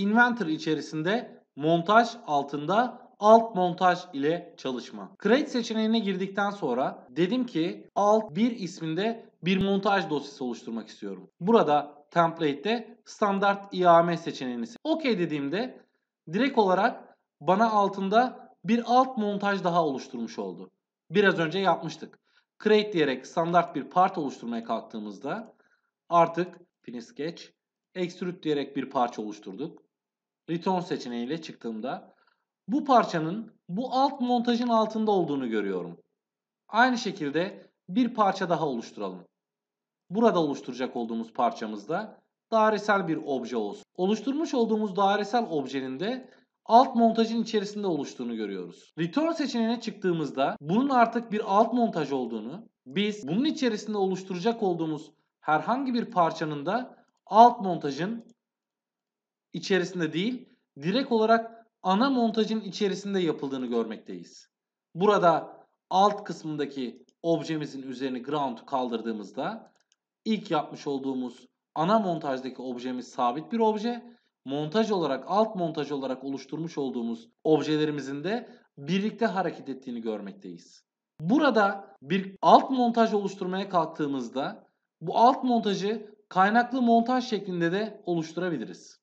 Inventor içerisinde montaj altında alt montaj ile çalışma. Create seçeneğine girdikten sonra dedim ki alt 1 isminde bir montaj dosyası oluşturmak istiyorum. Burada template'te standart IAM seçeneğini OK dediğimde direkt olarak bana altında bir alt montaj daha oluşturmuş oldu. Biraz önce yapmıştık. Create diyerek standart bir part oluşturmaya kalktığımızda artık finish sketch extrude diyerek bir parça oluşturduk return seçeneğiyle çıktığımda bu parçanın bu alt montajın altında olduğunu görüyorum. Aynı şekilde bir parça daha oluşturalım. Burada oluşturacak olduğumuz parçamızda dairesel bir obje olsun. Oluşturmuş olduğumuz dairesel objenin de alt montajın içerisinde oluştuğunu görüyoruz. Return seçeneğine çıktığımızda bunun artık bir alt montaj olduğunu, biz bunun içerisinde oluşturacak olduğumuz herhangi bir parçanın da alt montajın içerisinde değil, direkt olarak ana montajın içerisinde yapıldığını görmekteyiz. Burada alt kısmındaki objemizin üzerine ground kaldırdığımızda ilk yapmış olduğumuz ana montajdaki objemiz sabit bir obje. Montaj olarak, alt montaj olarak oluşturmuş olduğumuz objelerimizin de birlikte hareket ettiğini görmekteyiz. Burada bir alt montaj oluşturmaya kalktığımızda bu alt montajı kaynaklı montaj şeklinde de oluşturabiliriz.